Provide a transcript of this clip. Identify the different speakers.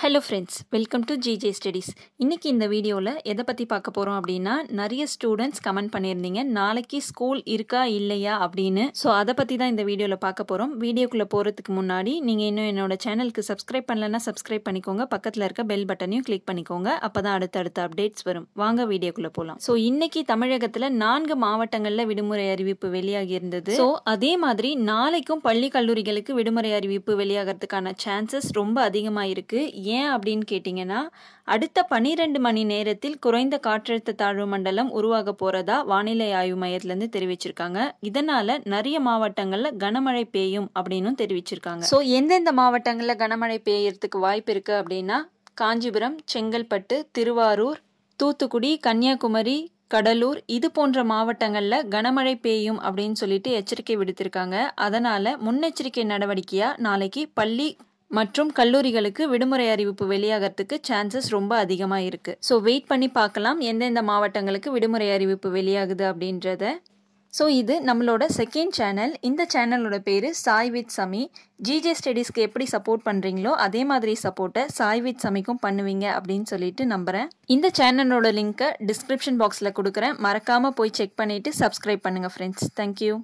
Speaker 1: hello friends welcome to GJ studies இன்றைக்கி இந்த வீடியோவில் எதை பற்றி பார்க்க போகிறோம் அப்படின்னா நிறைய ஸ்டூடெண்ட்ஸ் கமெண்ட் பண்ணியிருந்தீங்க நாளைக்கு ஸ்கூல் இருக்கா இல்லையா அப்படின்னு ஸோ அதை பற்றி தான் இந்த வீடியோவில் பார்க்க போகிறோம் வீடியோக்குள்ளே போகிறதுக்கு முன்னாடி நீங்கள் இன்னும் என்னோட சேனலுக்கு சப்ஸ்கிரைப் பண்ணலன்னா சப்ஸ்கிரைப் பண்ணிக்கோங்க பக்கத்தில் இருக்க பெல் பட்டனையும் கிளிக் பண்ணிக்கோங்க அப்போ தான் அடுத்தடுத்த அப்டேட்ஸ் வரும் வாங்க வீடியோக்குள்ளே போகலாம் ஸோ இன்றைக்கி தமிழகத்தில் நான்கு மாவட்டங்களில் விடுமுறை அறிவிப்பு வெளியாகி இருந்தது ஸோ அதே மாதிரி நாளைக்கும் பள்ளி கல்லூரிகளுக்கு விடுமுறை அறிவிப்பு வெளியாகிறதுக்கான சான்சஸ் ரொம்ப அதிகமாக இருக்குது ஏன் அப்படின்னு கேட்டிங்கன்னா அடுத்த பனிரெண்டு மணி நேரத்தில் குறைந்த காற்றழுத்த தாழ்வு மண்டலம் உருவாக போகிறதா வானிலை ஆய்வு மையத்துலேருந்து தெரிவிச்சிருக்காங்க இதனால் நிறைய மாவட்டங்களில் கனமழை பெய்யும் அப்படின்னு தெரிவிச்சிருக்காங்க ஸோ எந்தெந்த மாவட்டங்களில் கனமழை பெய்யறதுக்கு வாய்ப்பு இருக்குது அப்படின்னா காஞ்சிபுரம் செங்கல்பட்டு திருவாரூர் தூத்துக்குடி கன்னியாகுமரி கடலூர் இது போன்ற மாவட்டங்களில் கனமழை பெய்யும் அப்படின்னு சொல்லிட்டு எச்சரிக்கை விடுத்திருக்காங்க அதனால் முன்னெச்சரிக்கை நடவடிக்கையாக நாளைக்கு பள்ளி மற்றும் கல்லூரிகளுக்கு விடுமுறை அறிவிப்பு வெளியாகிறதுக்கு சான்சஸ் ரொம்ப அதிகமாக இருக்குது ஸோ வெயிட் பண்ணி பார்க்கலாம் எந்தெந்த மாவட்டங்களுக்கு விடுமுறை அறிவிப்பு வெளியாகுது அப்படின்றத ஸோ இது நம்மளோட செகண்ட் சேனல் இந்த சேனலோட பேர் சாய் வித் சமி ஜிஜே ஸ்டடீஸ்க்கு எப்படி சப்போர்ட் பண்ணுறீங்களோ அதே மாதிரி சப்போர்ட்டை சாய் வித் சமிக்கும் பண்ணுவீங்க அப்படின்னு சொல்லிட்டு நம்புகிறேன் இந்த சேனலோட லிங்க்கை டிஸ்கிரிப்ஷன் பாக்ஸில் கொடுக்குறேன் மறக்காமல் போய் செக் பண்ணிவிட்டு சப்ஸ்கிரைப் பண்ணுங்கள் ஃப்ரெண்ட்ஸ் தேங்க்யூ